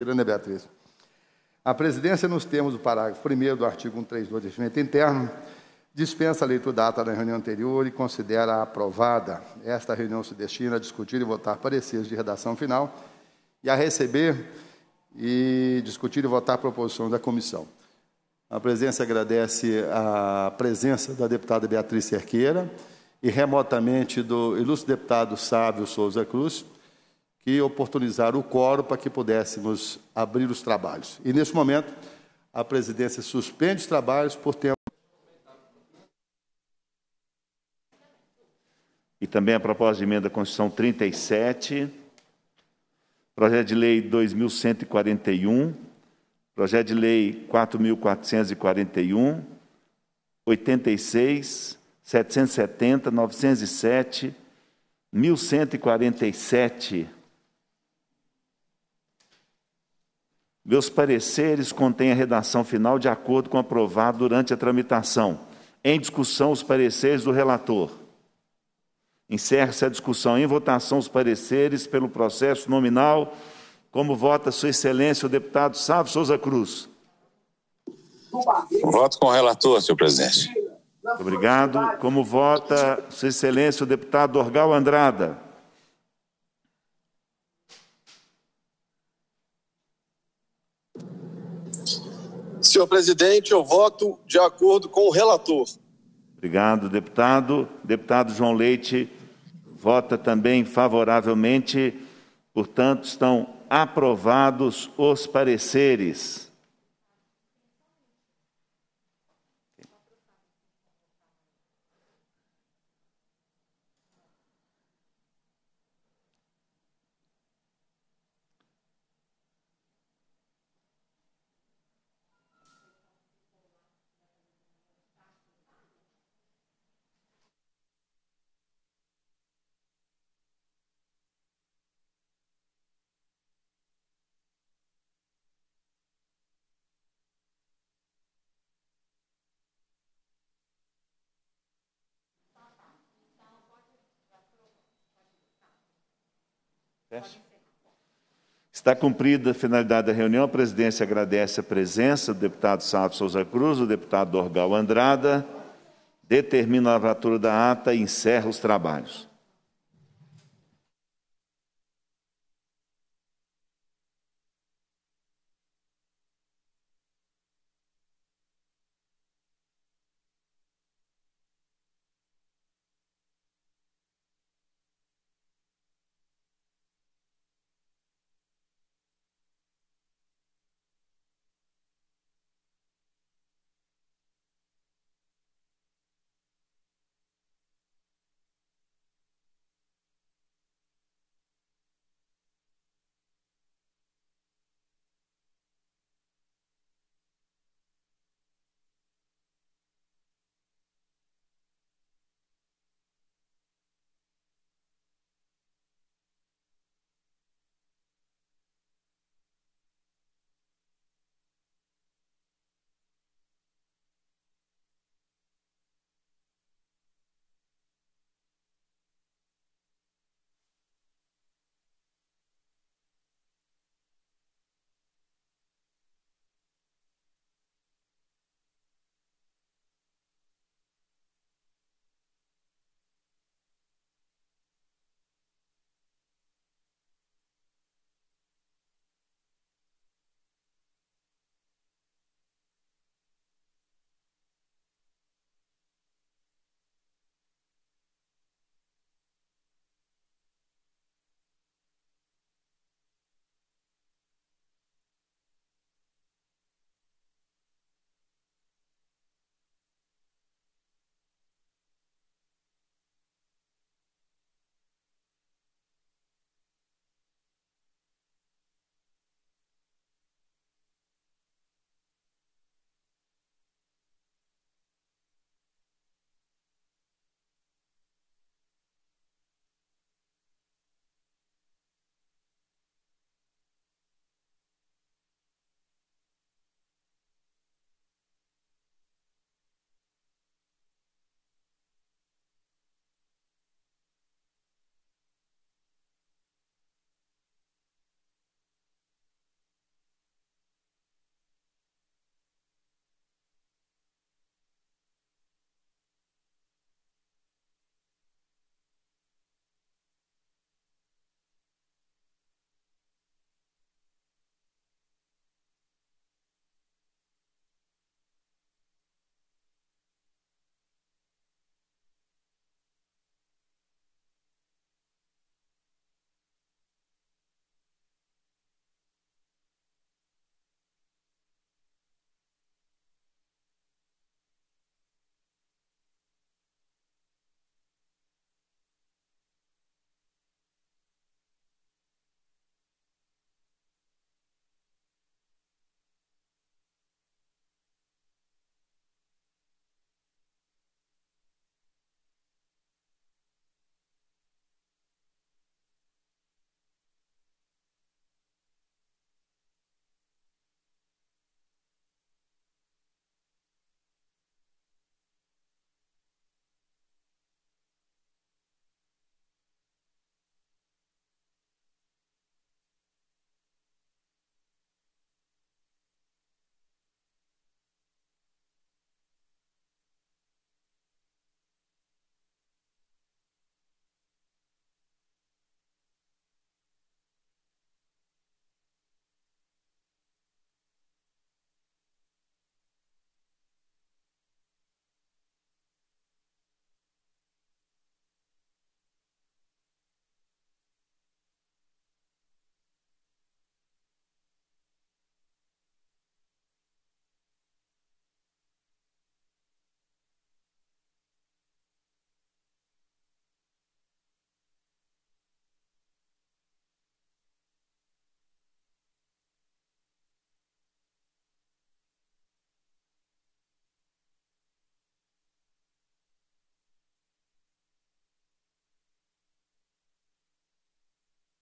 Grande Beatriz. A presidência, nos termos do parágrafo 1 do artigo 132 do Regimento Interno, dispensa a leitura da ata da reunião anterior e considera aprovada. Esta reunião se destina a discutir e votar pareceres de redação final e a receber e discutir e votar proposições da comissão. A presidência agradece a presença da deputada Beatriz Cerqueira e remotamente do ilustre deputado Sávio Souza Cruz, e oportunizar o quórum para que pudéssemos abrir os trabalhos. E nesse momento, a presidência suspende os trabalhos por tempo. E também a proposta de emenda à Constituição 37, projeto de lei 2141, projeto de lei 4441, 86, 770, 907, 1147 Meus pareceres contêm a redação final de acordo com o aprovado durante a tramitação. Em discussão, os pareceres do relator. Encerra-se a discussão. Em votação, os pareceres pelo processo nominal. Como vota Sua Excelência o deputado Sávio Souza Cruz? Voto com o relator, senhor presidente. Obrigado. Como vota Sua Excelência o deputado Orgal Andrada? Senhor presidente, eu voto de acordo com o relator. Obrigado, deputado. Deputado João Leite vota também favoravelmente. Portanto, estão aprovados os pareceres. Está cumprida a finalidade da reunião. A presidência agradece a presença do deputado Sábio Souza Cruz, do deputado Dorgal Andrada, determina a lavratura da ata e encerra os trabalhos.